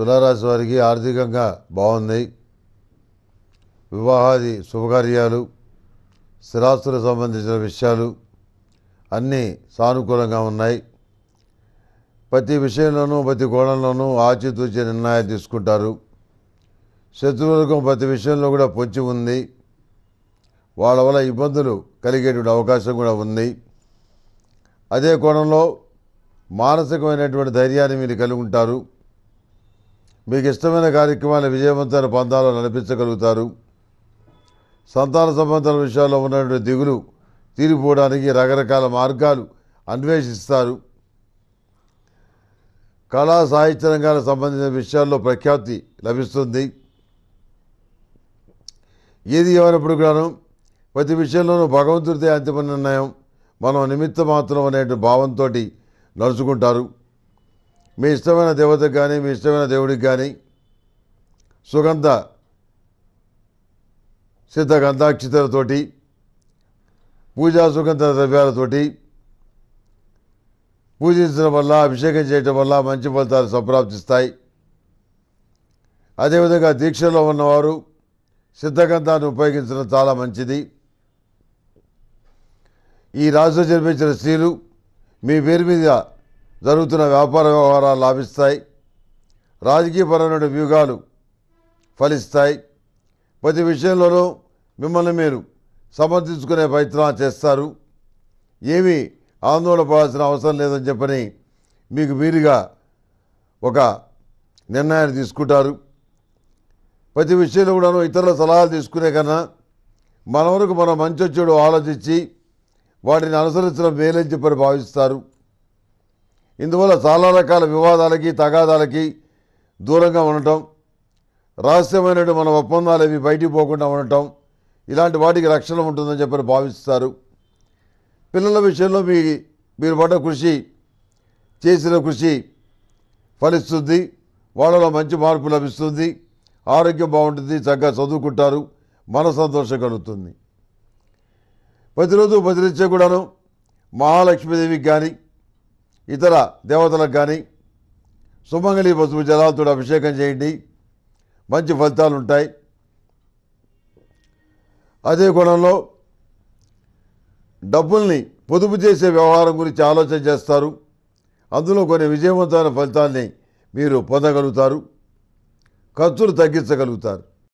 తులారాశి వారికి ఆర్థికంగా బాగుంది వివాహాది శుభకార్యాలు స్థిరాస్తులకు సంబంధించిన విషయాలు అన్నీ సానుకూలంగా ఉన్నాయి ప్రతి విషయంలోనూ ప్రతి కోణంలోనూ ఆచితూచి నిర్ణయాలు తీసుకుంటారు శత్రువులకు ప్రతి విషయంలో కూడా పొచ్చి ఉంది వాళ్ళ వల్ల ఇబ్బందులు కలిగేటువంటి అవకాశం కూడా ఉంది అదే కోణంలో మానసికమైనటువంటి ధైర్యాన్ని మీరు కలిగి ఉంటారు మీకు ఇష్టమైన కార్యక్రమాన్ని విజయవంతమైన పంధాలు నడిపించగలుగుతారు సంతాన సంబంధాల విషయాల్లో ఉన్నటువంటి దిగులు తీరిపోవడానికి రకరకాల మార్గాలు అన్వేషిస్తారు కళా సాహిత్య రంగాలకు సంబంధించిన విషయాల్లో ప్రఖ్యాతి లభిస్తుంది ఏది ఎవరప్పుడు కూడాను ప్రతి విషయంలోనూ భగవంతుడితే అంతిమ నిర్ణయం మనం నిమిత్త మాత్రం అనే భావంతో నడుచుకుంటారు మీ ఇష్టమైన దేవతకు కానీ మీ ఇష్టమైన దేవుడికి కానీ సుగంధ సిద్ధ గంధాక్షితలతోటి పూజా సుగంధ ద్రవ్యాలతోటి పూజించడం వల్ల అభిషేకం చేయటం వల్ల మంచి ఫలితాలు సంప్రాప్తిస్తాయి అదేవిధంగా దీక్షలో ఉన్నవారు సిద్ధగంధాన్ని ఉపయోగించడం చాలా మంచిది ఈ రాజులో జన్మించిన స్త్రీలు మీ పేరు మీద జరుగుతున్న వ్యాపార వ్యవహారాలు లాభిస్తాయి రాజకీయపరమైన వ్యూహాలు ఫలిస్తాయి ప్రతి విషయంలోనూ మిమ్మల్ని మీరు సమర్థించుకునే ప్రయత్నం చేస్తారు ఏమీ ఆందోళన అవసరం లేదని చెప్పని మీకు వీలుగా ఒక నిర్ణయాన్ని తీసుకుంటారు ప్రతి విషయంలో కూడాను ఇతరుల సలహాలు తీసుకునే కన్నా మన వరకు మనం మంచి వచ్చాడు ఆలోచించి వాటిని అనుసరించడం వేలని చెప్పని భావిస్తారు ఇందువల్ల చాలా రకాల వివాదాలకి తగాదాలకి దూరంగా ఉండటం రహస్యమైనటువంటి మన ఒప్పందాలు అవి బయటికి పోకుండా ఉండటం ఇలాంటి వాటికి రక్షణ ఉంటుందని చెప్పని భావిస్తారు పిల్లల విషయంలో మీ మీరు పడ్డ కృషి చేసిన కృషి ఫలిస్తుంది వాళ్ళలో మంచి మార్పు లభిస్తుంది ఆరోగ్యం బాగుంటుంది చక్కగా చదువుకుంటారు మన సంతోషం కలుగుతుంది ప్రతిరోజు ప్రతినిత్యం కూడాను మహాలక్ష్మీదేవికి కానీ ఇతర దేవతలకు కానీ సుమంగళి పసుపు జలాలతో అభిషేకం చేయండి మంచి ఫలితాలు ఉంటాయి అదే కోణంలో డబ్బుల్ని పొదుపు చేసే వ్యవహారం గురించి ఆలోచన చేస్తారు అందులో కొన్ని విజయవంతమైన ఫలితాల్ని మీరు పొందగలుగుతారు ఖర్చులు తగ్గించగలుగుతారు